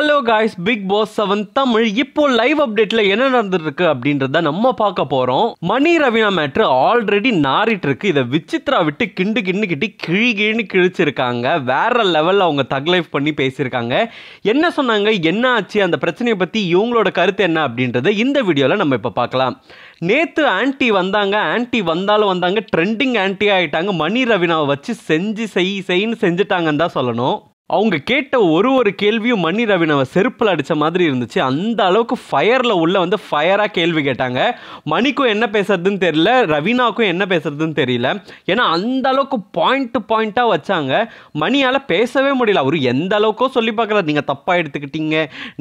hello guys Bigg Boss seven Tamil இப்போ live அப்டேட்ல என்ன நடந்துருக்கு அப்படின்றத நம்ம பார்க்க போறோம் மணி ரவினா மேட்ரு ஆல்ரெடி நாரிட்டு இருக்கு இதை விசித்ரா விட்டு கிண்டு கிண்டு கிட்டி கிழி கிழின்னு கிழிச்சிருக்காங்க வேற லெவலில் அவங்க தக் லைஃப் பண்ணி பேசியிருக்காங்க என்ன சொன்னாங்க என்ன ஆச்சு அந்த பிரச்சனையை பற்றி இவங்களோட கருத்து என்ன அப்படின்றத இந்த வீடியோவில் நம்ம இப்போ பார்க்கலாம் நேற்று ஆன்டி வந்தாங்க ஆன்டி வந்தாலும் வந்தாங்க ட்ரெண்டிங் ஆன்டி ஆகிட்டாங்க மணி ரவினாவை வச்சு செஞ்சு செய் செய்ன்னு செஞ்சுட்டாங்கன்னு தான் சொல்லணும் அவங்க கேட்ட ஒரு ஒரு கேள்வியும் மணி ரவினவை செருப்பில் அடித்த மாதிரி இருந்துச்சு அந்த அளவுக்கு ஃபயரில் உள்ளே வந்து ஃபயராக கேள்வி கேட்டாங்க மணிக்கும் என்ன பேசுறதுன்னு தெரியல ரவீனாக்கும் என்ன பேசுறதுன்னு தெரியல ஏன்னா அந்த அளவுக்கு பாயிண்ட் பாயிண்ட்டாக வச்சாங்க மணியால் பேசவே முடியல அவர் எந்த அளவுக்கோ சொல்லி பார்க்குறாரு நீங்கள் தப்பாக எடுத்துக்கிட்டீங்க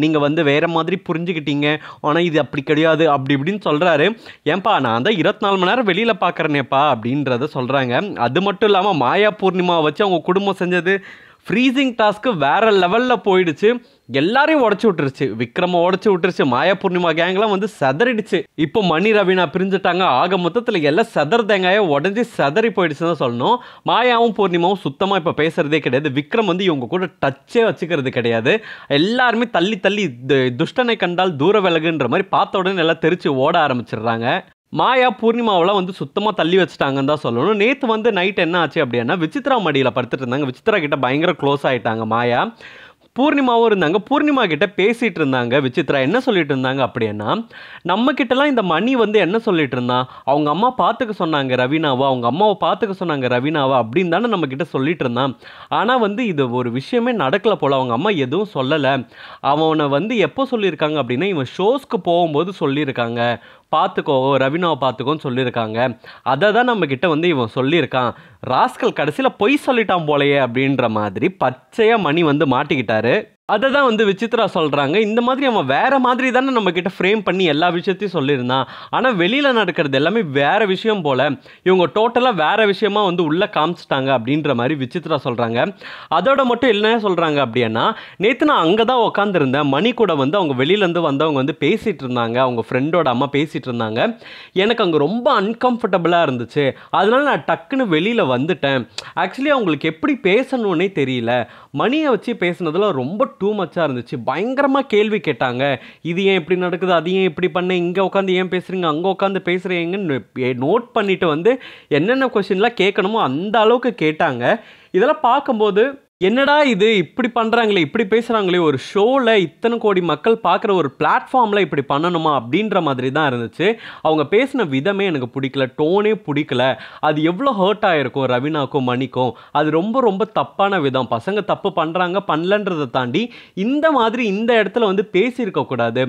நீங்கள் வந்து வேறு மாதிரி புரிஞ்சுக்கிட்டீங்க ஆனால் இது அப்படி கிடையாது அப்படி இப்படின்னு சொல்கிறாரு ஏன்பா நான் தான் இருபத்தி நாலு மணி நேரம் வெளியில் பார்க்குறேனேப்பா அப்படின்றத சொல்கிறாங்க அது மட்டும் இல்லாமல் மாயா பூர்ணிமாவை வச்சு அவங்க குடும்பம் செஞ்சது ஃப்ரீசிங் டாஸ்க்கு வேறு லெவலில் போயிடுச்சு எல்லாரையும் உடச்சி விட்டுருச்சு விக்ரம உடச்சி விட்டுருச்சு மாயா பூர்ணிமா கேங்லாம் வந்து செதறிடுச்சு இப்போ மணி ரவினா பிரிஞ்சுட்டாங்க ஆக மொத்தத்தில் எல்லாம் செதர் தேங்காயை உடஞ்சி செதறி போயிடுச்சுன்னு தான் சொல்லணும் மாயாவும் பூர்ணிமாவும் சுத்தமாக இப்போ பேசுகிறதே கிடையாது விக்ரம் வந்து இவங்க கூட டச்சே வச்சுக்கிறது கிடையாது எல்லாருமே தள்ளி தள்ளி துஷ்டனை கண்டால் தூர விலகுன்ற மாதிரி பார்த்த உடனே எல்லாம் தெரிச்சு ஓட ஆரம்பிச்சிடுறாங்க மாயா பூர்ணிமாவெல்லாம் வந்து சுத்தமாக தள்ளி வச்சுட்டாங்கன்னு தான் சொல்லணும் நேற்று வந்து நைட் என்ன ஆச்சு அப்படின்னா விசித்ரா மடியில் படுத்துட்டு இருந்தாங்க விசித்ரா கிட்ட பயங்கர க்ளோஸ் ஆகிட்டாங்க மாயா பூர்ணிமாவும் இருந்தாங்க பூர்ணிமா கிட்ட பேசிகிட்டு இருந்தாங்க விசித்ரா என்ன சொல்லிட்டு இருந்தாங்க அப்படின்னா நம்ம கிட்டலாம் இந்த மணி வந்து என்ன சொல்லிட்டு இருந்தான் அவங்க அம்மா பார்த்துக்க சொன்னாங்க ரவீனாவா அவங்க அம்மாவை பார்த்துக்க சொன்னாங்க ரவீனாவா அப்படின்னு தானே நம்ம கிட்ட சொல்லிட்டு இருந்தான் ஆனால் வந்து இது ஒரு விஷயமே நடக்கலை போல் அவங்க அம்மா எதுவும் சொல்லலை அவனை வந்து எப்போ சொல்லியிருக்காங்க அப்படின்னா இவன் ஷோஸ்க்கு போகும்போது சொல்லியிருக்காங்க பார்த்துக்கோ ரவினாவை பார்த்துக்கோன்னு சொல்லியிருக்காங்க அதை தான் நம்மக்கிட்ட வந்து இவன் சொல்லியிருக்கான் ராஸ்கல் கடைசியில் பொய் சொல்லிட்டான் போலையே அப்படின்ற மாதிரி பச்சையாக மணி வந்து மாட்டிக்கிட்டாரு அதை தான் வந்து விசித்ரா சொல்கிறாங்க இந்த மாதிரி அவன் வேறு மாதிரி தானே நம்மக்கிட்ட ஃப்ரேம் பண்ணி எல்லா விஷயத்தையும் சொல்லியிருந்தான் ஆனால் வெளியில் நடக்கிறது எல்லாமே வேறு விஷயம் போல் இவங்க டோட்டலாக வேறு விஷயமா வந்து உள்ளே காமிச்சிட்டாங்க அப்படின்ற மாதிரி விசித்ரா சொல்கிறாங்க அதோட மட்டும் என்ன சொல்கிறாங்க அப்படின்னா நேற்று நான் அங்கே தான் உட்காந்துருந்தேன் மணி கூட வந்து அவங்க வெளியிலேருந்து வந்தவங்க வந்து பேசிகிட்டு இருந்தாங்க அவங்க ஃப்ரெண்டோட அம்மா பேசிகிட்டு இருந்தாங்க எனக்கு அங்கே ரொம்ப அன்கம்ஃபர்டபுளாக இருந்துச்சு அதனால் நான் டக்குன்னு வெளியில் வந்துட்டேன் ஆக்சுவலி அவங்களுக்கு எப்படி பேசணுன்னே தெரியல மணியை வச்சு பேசுனதில் ரொம்ப டூ மச்சாக இருந்துச்சு பயங்கரமாக கேள்வி கேட்டாங்க இது ஏன் இப்படி நடக்குது அது ஏன் இப்படி பண்ண இங்கே உட்காந்து ஏன் பேசுகிறீங்க அங்கே உட்காந்து பேசுகிறீங்கன்னு நோட் பண்ணிவிட்டு வந்து என்னென்ன கொஷின்லாம் கேட்கணுமோ அந்த அளவுக்கு கேட்டாங்க இதெல்லாம் பார்க்கும்போது என்னடா இது இப்படி பண்ணுறாங்களே இப்படி பேசுகிறாங்களே ஒரு ஷோவில் இத்தனை கோடி மக்கள் பார்க்குற ஒரு பிளாட்ஃபார்மில் இப்படி பண்ணணுமா அப்படின்ற மாதிரி தான் இருந்துச்சு அவங்க பேசின விதமே எனக்கு பிடிக்கல டோனே பிடிக்கல அது எவ்வளோ ஹர்ட் ஆகிருக்கும் ரவீனாக்கும் மணிக்கும் அது ரொம்ப ரொம்ப தப்பான விதம் பசங்க தப்பு பண்ணுறாங்க பண்ணலன்றதை தாண்டி இந்த மாதிரி இந்த இடத்துல வந்து பேசியிருக்கக்கூடாது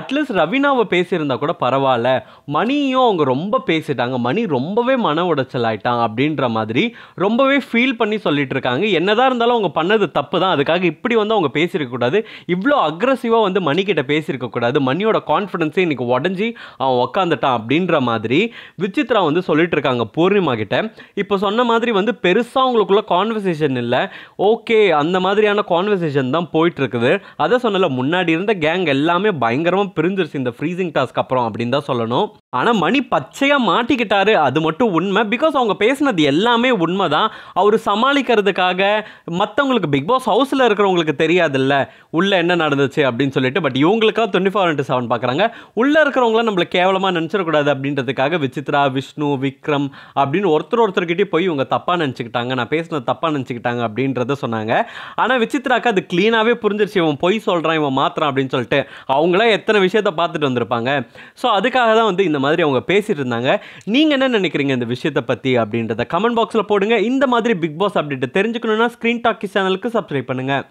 அட்லீஸ்ட் ரவீனாவை பேசியிருந்தா கூட பரவாயில்ல மணியும் அவங்க ரொம்ப பேசிட்டாங்க மணி ரொம்பவே மன உடைச்சல் ஆகிட்டான் அப்படின்ற மாதிரி ரொம்பவே ஃபீல் பண்ணி சொல்லிட்டு இருக்காங்க என்னதான் இருந்தாலும் அவங்க பண்ணது தப்பு தான் அதுக்காக இப்படி வந்து அவங்க பேசியிருக்கக்கூடாது இவ்வளோ அக்ரஸிவாக வந்து மணிக்கிட்ட பேசியிருக்கக்கூடாது மணியோட கான்ஃபிடென்ஸே இன்றைக்கி உடஞ்சி அவன் உக்காந்துட்டான் அப்படின்ற மாதிரி விசித்ரா வந்து சொல்லிட்டு இருக்காங்க பூர்ணிமா கிட்ட இப்போ சொன்ன மாதிரி வந்து பெருசாக அவங்களுக்குள்ள கான்வர்சேஷன் இல்லை ஓகே அந்த மாதிரியான கான்வர்சேஷன் தான் போயிட்டுருக்குது அதை சொன்னல முன்னாடி இருந்த கேங் எல்லாமே பயங்கரமாக பிரிஞ்சிருச்சு இந்த ஃப்ரீசிங் டாஸ்க் அப்புறம் அப்படின்னு தான் சொல்லணும் ஆனால் மணி பச்சையாக மாட்டிக்கிட்டாரு அது மட்டும் உண்மை பிகாஸ் அவங்க பேசினது எல்லாமே உண்மை தான் அவர் சமாளிக்கிறதுக்காக மற்றவங்களுக்கு பிக் பாஸ் ஹவுஸில் இருக்கிறவங்களுக்கு தெரியாதுல்ல உள்ளே என்ன நடந்துச்சு அப்படின்னு சொல்லிட்டு பட் இவங்களுக்காக டுவெண்ட்டி ஃபோர் இன்ட்டு செவன் பார்க்குறாங்க உள்ளே இருக்கிறவங்களாம் நம்மளை கேவலமாக நினச்சிடக்கூடாது அப்படின்றதுக்காக விசித்ரா விஷ்ணு விக்ரம் அப்படின்னு ஒருத்தர் ஒருத்தர்கிட்டயும் போய் இவங்க தப்பாக நினச்சிக்கிட்டாங்க நான் பேசினது தப்பாக நினச்சிக்கிட்டாங்க அப்படின்றத சொன்னாங்க ஆனால் விசித்ராக்கு அது க்ளீனாகவே புரிஞ்சிருச்சு இவன் பொய் சொல்கிறான் இவன் மாத்திரம் அப்படின்னு சொல்லிட்டு அவங்களே எத்தனை விஷயத்த பார்த்துட்டு வந்திருப்பாங்க ஸோ அதுக்காக தான் வந்து இந்த மாதிரி அவங்க பேசிகிட்டு இருந்தாங்க நீங்கள் என்ன நினைக்கிறீங்க இந்த விஷயத்தை பற்றி அப்படின்றத கமெண்ட் பாக்ஸில் போடுங்க இந்த மாதிரி பிக் பாஸ் அப்படின்ட்டு தெரிஞ்சுக்கணும்னா ஸ்க்ரீன் டாக் பாகிஸ்தானலுக்கு சப்ஸ்கிரைப் பண்ணுங்கள்